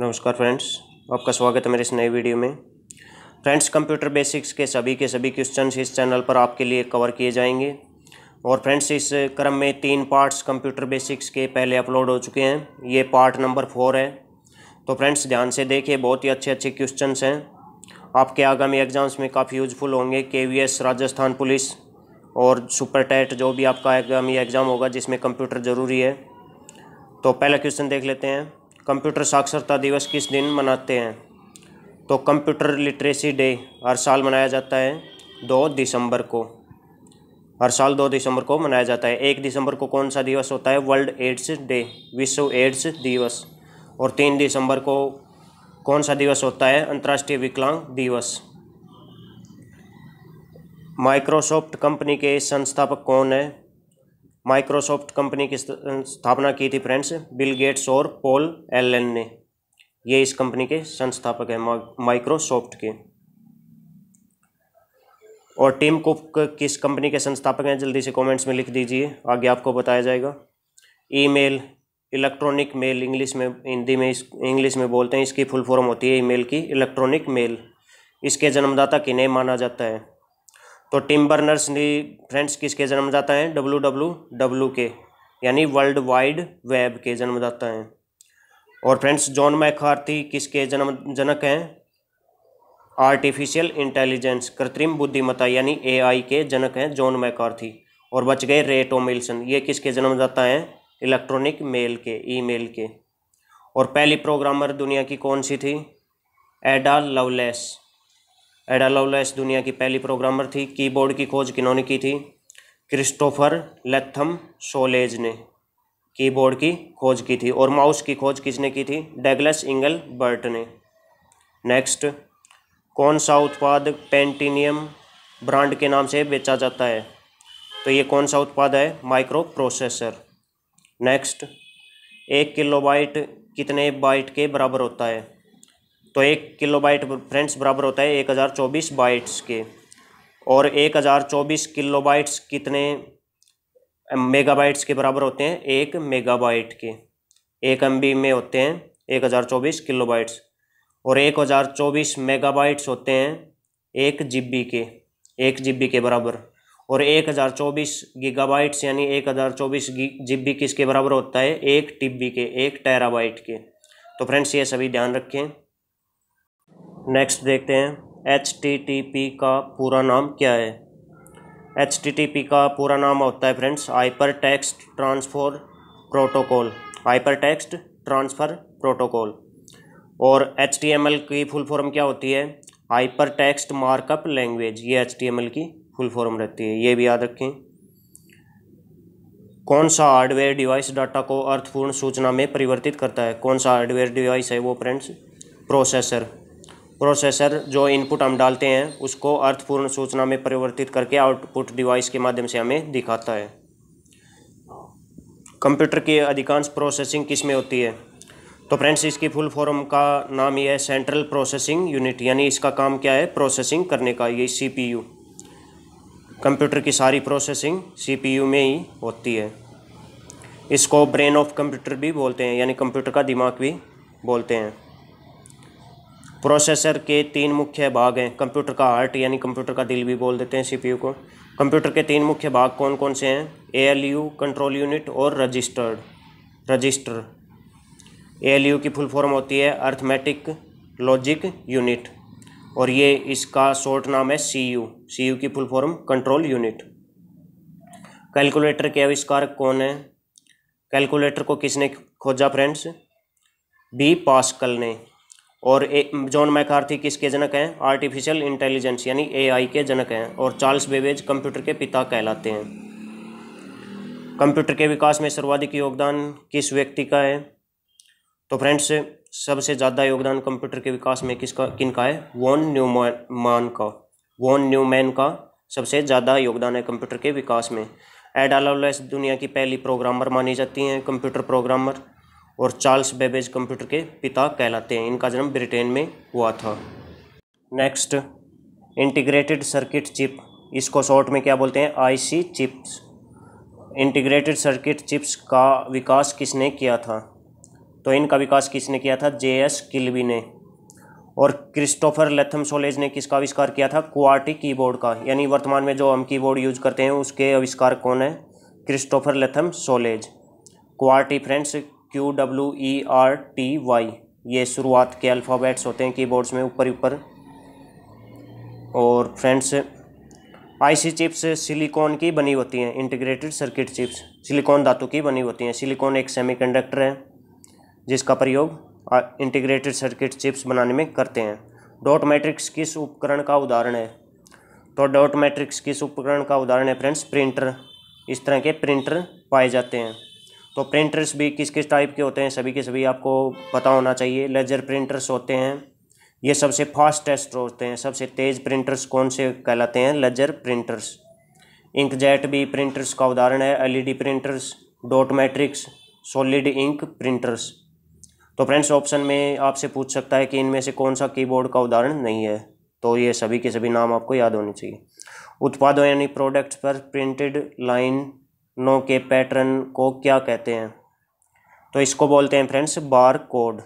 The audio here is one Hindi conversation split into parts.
नमस्कार फ्रेंड्स आपका स्वागत है मेरे इस नए वीडियो में फ्रेंड्स कंप्यूटर बेसिक्स के सभी के सभी क्वेश्चन इस चैनल पर आपके लिए कवर किए जाएंगे और फ्रेंड्स इस क्रम में तीन पार्ट्स कंप्यूटर बेसिक्स के पहले अपलोड हो चुके हैं ये पार्ट नंबर फोर है तो फ्रेंड्स ध्यान से देखिए बहुत ही अच्छे अच्छे क्वेश्चन हैं आपके आगामी एग्जाम्स में काफ़ी यूजफुल होंगे के राजस्थान पुलिस और सुपर टेट जो भी आपका आगामी एग्ज़ाम होगा जिसमें कंप्यूटर ज़रूरी है तो पहला क्वेश्चन देख लेते हैं कंप्यूटर साक्षरता दिवस किस दिन मनाते हैं तो कंप्यूटर लिटरेसी डे हर साल मनाया जाता है दो दिसंबर को हर साल दो दिसंबर को मनाया जाता है एक दिसंबर को कौन सा दिवस होता है वर्ल्ड एड्स डे विश्व एड्स दिवस और तीन दिसंबर को कौन सा दिवस होता है अंतर्राष्ट्रीय विकलांग दिवस माइक्रोसॉफ्ट कंपनी के संस्थापक कौन है माइक्रोसॉफ्ट कंपनी की स्थापना की थी फ्रेंड्स बिल गेट्स और पॉल एलन ने ये इस कंपनी के संस्थापक हैं माइक्रोसॉफ्ट के और टीम कुक किस कंपनी के संस्थापक हैं जल्दी से कमेंट्स में लिख दीजिए आगे आपको बताया जाएगा ईमेल इलेक्ट्रॉनिक मेल इंग्लिश में हिंदी में इंग्लिश में बोलते हैं इसकी फुल फॉर्म होती है ईमेल की इलेक्ट्रॉनिक मेल इसके जन्मदाता किन्हें माना जाता है तो टिम बर्नर्स ने फ्रेंड्स किसके जन्मदाता हैं डब्लू डब्लू डब्लू के यानी वर्ल्ड वाइड वेब के जन्मदाता हैं और फ्रेंड्स जॉन मैकार्थी किसके जन्म जनक हैं आर्टिफिशियल इंटेलिजेंस कृत्रिम बुद्धिमत्ता यानी एआई के जनक हैं जॉन मैकार्थी और बच गए रेटो मिल्सन ये किसके जन्मदाता हैं इलेक्ट्रॉनिक मेल के ईमेल के और पहली प्रोग्रामर दुनिया की कौन सी थी एडा लवलेस एडा लवलेस दुनिया की पहली प्रोग्रामर थी कीबोर्ड की खोज किन्होंने की थी क्रिस्टोफर लेथम सोलेज ने कीबोर्ड की खोज की थी और माउस की खोज किसने की थी डेगलस इंगल बर्ट ने नेक्स्ट कौन सा उत्पाद पेंटिनियम ब्रांड के नाम से बेचा जाता है तो ये कौन सा उत्पाद है माइक्रो प्रोसेसर नेक्स्ट एक किलो बाइट कितने बाइट के बराबर होता है तो एक किलो बाइट फ्रेंड्स बराबर होता है एक हज़ार चौबीस बाइट्स के और एक हज़ार चौबीस किलो बाइट्स कितने मेगाबाइट्स के बराबर होते हैं एक मेगाबाइट के एक एम में होते हैं एक हज़ार चौबीस किलो बाइट्स और एक हज़ार चौबीस मेगाबाइट्स होते हैं एक जी के एक जी के बराबर और एक हज़ार चौबीस गीगाबाइट्स यानी एक हज़ार चौबीस जी किसके बराबर होता है एक टीबी के एक टेराबाइट के तो फ्रेंड्स ये सभी ध्यान रखें नेक्स्ट देखते हैं एच टी टी पी का पूरा नाम क्या है एच टी टी पी का पूरा नाम होता है friends hypertext transfer protocol hypertext transfer protocol और एच टी एम एल की फुल फॉर्म क्या होती है हाइपर टेक्स्ट मार्कअप लैंग्वेज ये एच टी एम एल की फुल फॉर्म रहती है ये भी याद रखें कौन सा हार्डवेयर डिवाइस डाटा को अर्थपूर्ण सूचना में परिवर्तित करता है कौन सा हार्डवेयर डिवाइस है वो फ्रेंड्स प्रोसेसर प्रोसेसर जो इनपुट हम डालते हैं उसको अर्थपूर्ण सूचना में परिवर्तित करके आउटपुट डिवाइस के माध्यम से हमें दिखाता है कंप्यूटर की अधिकांश प्रोसेसिंग किस में होती है तो फ्रेंड्स इसकी फुल फॉर्म का नाम ये है सेंट्रल प्रोसेसिंग यूनिट यानी इसका काम क्या है प्रोसेसिंग करने का ये यू कंप्यूटर की सारी प्रोसेसिंग यू में ही होती है इसको ब्रेन ऑफ कंप्यूटर भी बोलते हैं यानी कंप्यूटर का दिमाग भी बोलते हैं प्रोसेसर के तीन मुख्य भाग हैं कंप्यूटर का हार्ट यानी कंप्यूटर का दिल भी बोल देते हैं सीपीयू को कंप्यूटर के तीन मुख्य भाग कौन कौन से हैं एएलयू कंट्रोल यूनिट और रजिस्टर्ड रजिस्टर एएलयू की फुल फॉर्म होती है अर्थमेटिक लॉजिक यूनिट और ये इसका शॉर्ट नाम है सीयू सीयू की full form control unit calculator के आविष्कारक कौन है कैलकुलेटर को किसने खोजा फ्रेंड्स बी पास्कल ने और जॉन मैकार्थी किसके जनक हैं आर्टिफिशियल इंटेलिजेंस यानी एआई के जनक हैं और चार्ल्स बेबेज कंप्यूटर के पिता कहलाते हैं कंप्यूटर के विकास में सर्वाधिक योगदान किस व्यक्ति का है तो फ्रेंड्स सबसे ज़्यादा योगदान कंप्यूटर के विकास में किसका किन का है वॉन मान का वॉन मैन का सबसे ज़्यादा योगदान है कंप्यूटर के विकास में एडालोलेस दुनिया की पहली प्रोग्रामर मानी जाती हैं कंप्यूटर प्रोग्रामर और चार्ल्स बेबेज कंप्यूटर के पिता कहलाते हैं इनका जन्म ब्रिटेन में हुआ था नेक्स्ट इंटीग्रेटेड सर्किट चिप इसको शॉर्ट में क्या बोलते हैं IC chips integrated circuit chips का विकास किसने किया था तो इनका विकास किसने किया था जे एस किलवी ने और क्रिस्टोफर लेथम सोलेज ने किसका आविष्कार किया था क्वार्टी कीबोर्ड का यानी वर्तमान में जो हम कीबोर्ड यूज करते हैं उसके आविष्कार कौन है Christopher Latham Sholes QWERTY friends Q W E R T Y ये शुरुआत के अल्फ़ाबेट्स होते हैं कीबोर्ड्स में ऊपर ऊपर और फ्रेंड्स आईसी चिप्स सिलिकॉन की बनी होती हैं इंटीग्रेटेड सर्किट चिप्स सिलिकॉन धातु की बनी होती हैं सिलिकॉन एक सेमीकंडक्टर है जिसका प्रयोग इंटीग्रेटेड सर्किट चिप्स बनाने में करते हैं डॉट मैट्रिक्स किस उपकरण का उदाहरण है तो डॉट मैट्रिक्स किस उपकरण का उदाहरण है फ्रेंड्स प्रिंटर इस तरह के प्रिंटर पाए जाते हैं तो प्रिंटर्स भी किस किस टाइप के होते हैं सभी के सभी आपको पता होना चाहिए लेजर प्रिंटर्स होते हैं ये सबसे फास्टेस्ट होते हैं सबसे तेज़ प्रिंटर्स कौन से कहलाते हैं लेजर प्रिंटर्स इंकजेट भी प्रिंटर्स का उदाहरण है LED printers dot matrix solid ink printers तो फ्रेंड्स ऑप्शन में आपसे पूछ सकता है कि इनमें से कौन सा कीबोर्ड का उदाहरण नहीं है तो ये सभी के सभी नाम आपको याद होने चाहिए उत्पादों यानी प्रोडक्ट्स पर प्रिंटेड लाइन नो के पैटर्न को क्या कहते हैं तो इसको बोलते हैं फ्रेंड्स बार कोड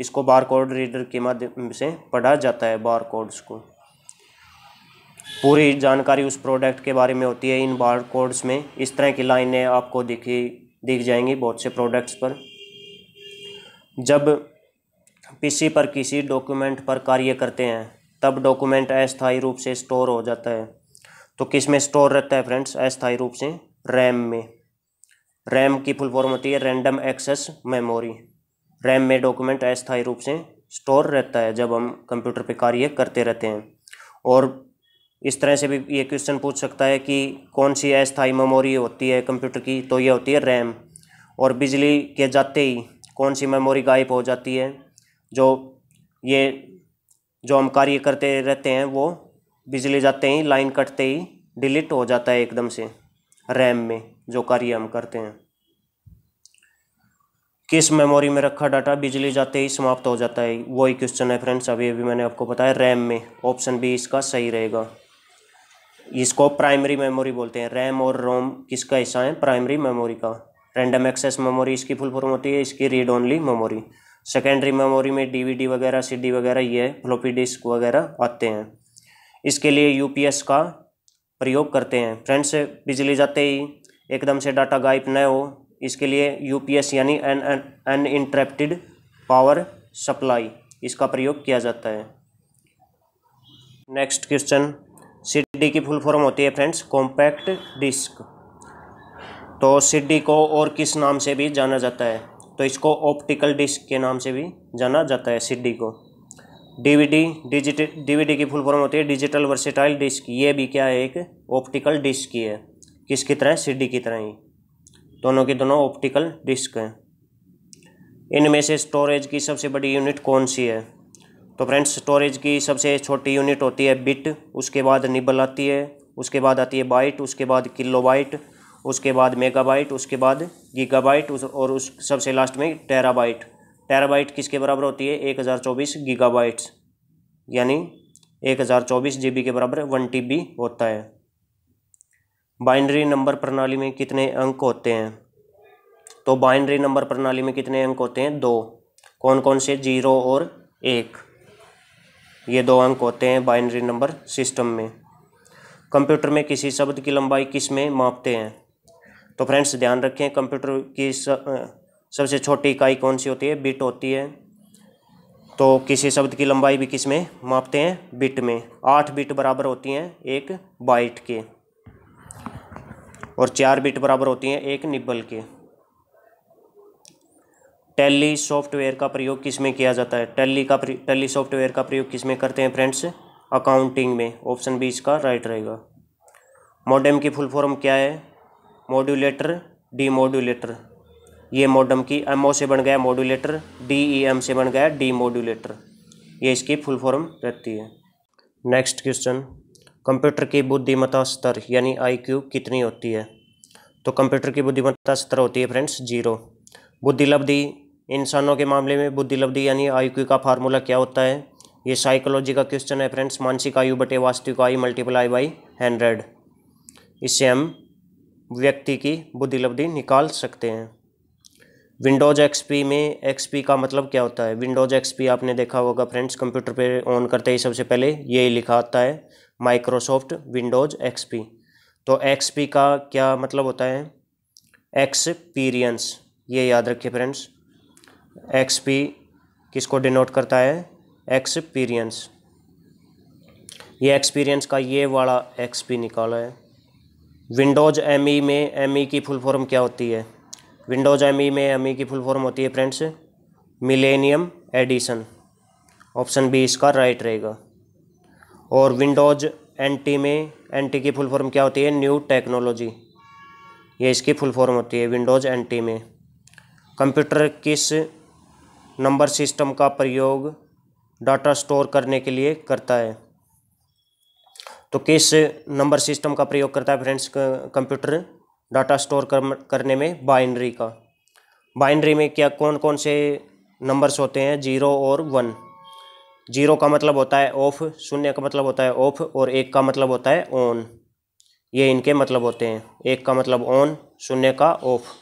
इसको बार कोड रीडर के माध्यम से पढ़ा जाता है बार कोड्स को पूरी जानकारी उस प्रोडक्ट के बारे में होती है इन बार कोड्स में इस तरह की लाइनें आपको दिखी दिख जाएंगी बहुत से प्रोडक्ट्स पर जब पीसी पर किसी डॉक्यूमेंट पर कार्य करते हैं तब डॉक्यूमेंट अस्थायी रूप से स्टोर हो जाता है तो किस में स्टोर रहता है फ्रेंड्स अस्थायी रूप से रैम में रैम की फुल फॉर्म होती है रैंडम एक्सेस मेमोरी रैम में डॉक्यूमेंट अस्थायी रूप से स्टोर रहता है जब हम कंप्यूटर पे कार्य करते रहते हैं और इस तरह से भी ये क्वेश्चन पूछ सकता है कि कौन सी अस्थायी मेमोरी होती है कंप्यूटर की तो ये होती है रैम और बिजली के जाते ही कौन सी मेमोरी गायब हो जाती है जो ये जो हम कार्य करते रहते हैं वो बिजली जाते ही लाइन कटते ही डिलीट हो जाता है एकदम से रैम में जो कार्य हम करते हैं किस मेमोरी में रखा डाटा बिजली जाते ही समाप्त हो जाता है वही क्वेश्चन है फ्रेंड्स अभी अभी मैंने आपको बताया रैम में ऑप्शन बी इसका सही रहेगा इसको प्राइमरी मेमोरी बोलते हैं रैम और रोम किसका हिस्सा है प्राइमरी मेमोरी का रैंडम एक्सेस मेमोरी इसकी फुल फॉर्म होती है इसकी read only memory secondary memory में डीवीडी वगैरह सीडी वगैरह ये फ्लोपी डिस्क वगैरह आते हैं इसके लिए यूपीएस का प्रयोग करते हैं फ्रेंड्स बिजली जाते ही एकदम से डाटा गायब न हो इसके लिए यूपीएस यानी अन अन इंटरप्टिड पावर सप्लाई इसका प्रयोग किया जाता है नेक्स्ट क्वेश्चन सीडी की फुल फॉर्म होती है फ्रेंड्स कॉम्पैक्ट डिस्क तो सीडी को और किस नाम से भी जाना जाता है तो इसको ऑप्टिकल डिस्क के नाम से भी जाना जाता है सीडी को डीवीडी डिजिटल डीवीडी की फुल फॉर्म होती है डिजिटल वर्सेटाइल डिस्क ये भी क्या है एक ऑप्टिकल डिस्क ही है किसकी तरह सीडी की तरह ही दोनों की दोनों ऑप्टिकल डिस्क हैं इनमें से स्टोरेज की सबसे बड़ी यूनिट कौन सी है तो फ्रेंड्स स्टोरेज की सबसे छोटी यूनिट होती है बिट उसके बाद निबल आती है उसके बाद आती है बाइट उसके बाद किलो बाइट उसके बाद मेगाबाइट उसके बाद गीगाबाइट उस, और उस सबसे लास्ट में टेराबाइट टेराबाइट किसके बराबर होती है एक हज़ार चौबीस गीगाबाइट्स यानी एक हज़ार चौबीस जी बी के बराबर वन टी बी होता है बाइनरी नंबर प्रणाली में कितने अंक होते हैं तो बाइनरी नंबर प्रणाली में कितने अंक होते हैं दो कौन कौन से जीरो और एक ये दो अंक होते हैं बाइनरी नंबर सिस्टम में कंप्यूटर में किसी शब्द की लंबाई किस में मापते हैं तो फ्रेंड्स ध्यान रखें कंप्यूटर की सबसे छोटी इकाई कौन सी होती है बिट होती है तो किसी शब्द की लंबाई भी किस में मापते हैं बिट में आठ बिट बराबर होती हैं एक बाइट के और चार बिट बराबर होती हैं एक निब्बल के टेली सॉफ्टवेयर का प्रयोग किस में किया जाता है टेली का टेली सॉफ्टवेयर का प्रयोग किस में करते हैं फ्रेंड्स अकाउंटिंग में ऑप्शन बी इसका राइट रहेगा मॉडेम की फुल फॉर्म क्या है मॉड्यूलेटर डी मॉड्यूलेटर ये मोडम की एम ओ से बन गया मॉड्यूलेटर डी ई एम से बन गया डी मॉड्यूलेटर ये इसकी फुल फॉर्म रहती है नेक्स्ट क्वेश्चन कंप्यूटर की बुद्धिमत्ता स्तर यानी आईक्यू कितनी होती है तो कंप्यूटर की बुद्धिमत्ता स्तर होती है फ्रेंड्स जीरो बुद्धिलब्धि इंसानों के मामले में बुद्धिलब्धि यानी आईक्यू का फार्मूला क्या होता है ये साइकोलॉजी का क्वेश्चन है फ्रेंड्स मानसिक आयु बटे वास्तविक आयु मल्टीप्लाई बाई हंड्रेड इससे हम व्यक्ति की बुद्धिलब्धि निकाल सकते हैं विंडोज़ एक्सपी में एक्सपी का मतलब क्या होता है विंडोज़ एक्सपी आपने देखा होगा फ्रेंड्स कंप्यूटर पे ऑन करते ही सबसे पहले यही लिखा आता है माइक्रोसॉफ्ट विंडोज़ एक्सपी तो एक्सपी का क्या मतलब होता है एक्सपीरियंस ये याद रखिए फ्रेंड्स एक्सपी किसको डिनोट करता है एक्सपीरियंस ये एक्सपीरियंस का ये वाला एक्सपी निकाला है विंडोज़ एम e में एम e की फुल फॉर्म क्या होती है विंडोज़ एम ई में एम ई की फुल फॉर्म होती है friends millennium edition option B इसका राइट रहेगा और विंडोज़ एन टी में एन टी की फुल फॉर्म क्या होती है न्यू टेक्नोलॉजी ये इसकी फुल फॉर्म होती है विंडोज़ एन टी में कंप्यूटर किस नंबर सिस्टम का प्रयोग डाटा स्टोर करने के लिए करता है तो किस नंबर सिस्टम का प्रयोग करता है फ्रेंड्स कंप्यूटर डाटा स्टोर कर, करने में बाइनरी का बाइनरी में क्या कौन कौन से नंबर्स होते हैं जीरो और वन जीरो का मतलब होता है ऑफ शून्य का मतलब होता है ऑफ और एक का मतलब होता है ऑन ये इनके मतलब होते हैं एक का मतलब ऑन शून्य का ऑफ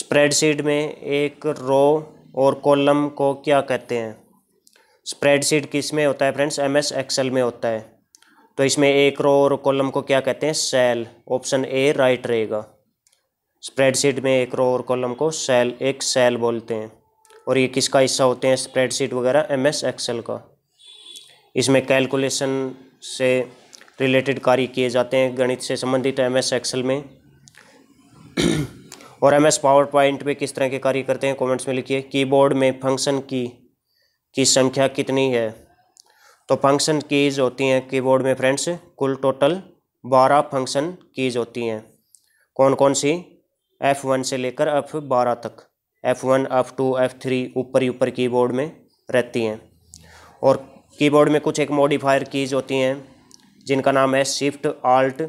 स्प्रेडशीट में एक रो और कॉलम को क्या कहते हैं स्प्रेडशीट किस में होता है फ्रेंड्स एम एस एक्सेल में होता है तो इसमें एक रो और कॉलम को क्या कहते हैं सेल ऑप्शन ए राइट रहेगा स्प्रेडशीट में एक रो और कॉलम को सेल एक सेल बोलते हैं और ये किसका हिस्सा होते हैं स्प्रेडशीट वगैरह एम एस एक्सेल का इसमें कैलकुलेशन से रिलेटेड कार्य किए जाते हैं गणित से संबंधित एम एस एक्सेल में और एम एस पावर पॉइंट में किस तरह के कार्य करते हैं कमेंट्स में लिखिए कीबोर्ड में फंक्शन की की संख्या कितनी है तो फंक्शन कीज होती हैं कीबोर्ड में फ्रेंड्स कुल टोटल बारह फंक्शन कीज होती हैं कौन कौन सी एफ़ वन से लेकर एफ़ बारह तक F one F two F three ऊपर ही ऊपर कीबोर्ड में रहती हैं और कीबोर्ड में कुछ एक मॉडिफायर कीज होती हैं जिनका नाम है shift alt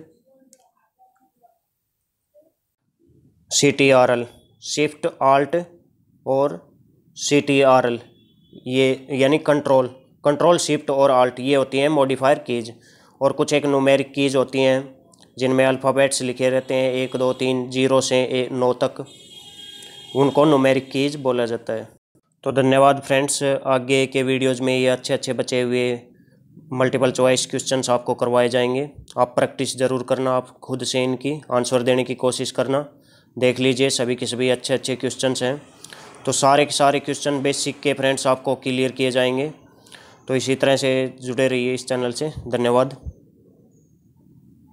C T R L shift alt और सी टी आर एल ये यानी कंट्रोल कंट्रोल शिफ्ट और आल्ट ये होती हैं मॉडिफायर कीज और कुछ एक नोमेरिक कीज होती हैं जिनमें अल्फ़ाबेट्स लिखे रहते हैं एक दो तीन जीरो से नौ तक उनको नोमेरिक कीज बोला जाता है तो धन्यवाद फ्रेंड्स आगे के वीडियोज़ में ये अच्छे अच्छे बचे हुए मल्टीपल चॉइस क्वेश्चंस आपको करवाए जाएंगे आप प्रैक्टिस ज़रूर करना आप खुद से इनकी आंसर देने की कोशिश करना देख लीजिए सभी के सभी अच्छे अच्छे क्वेश्चंस हैं तो सारे के सारे क्वेश्चन बेसिक के फ्रेंड्स आपको क्लियर किए जाएंगे तो इसी तरह से जुड़े रहिए इस चैनल से धन्यवाद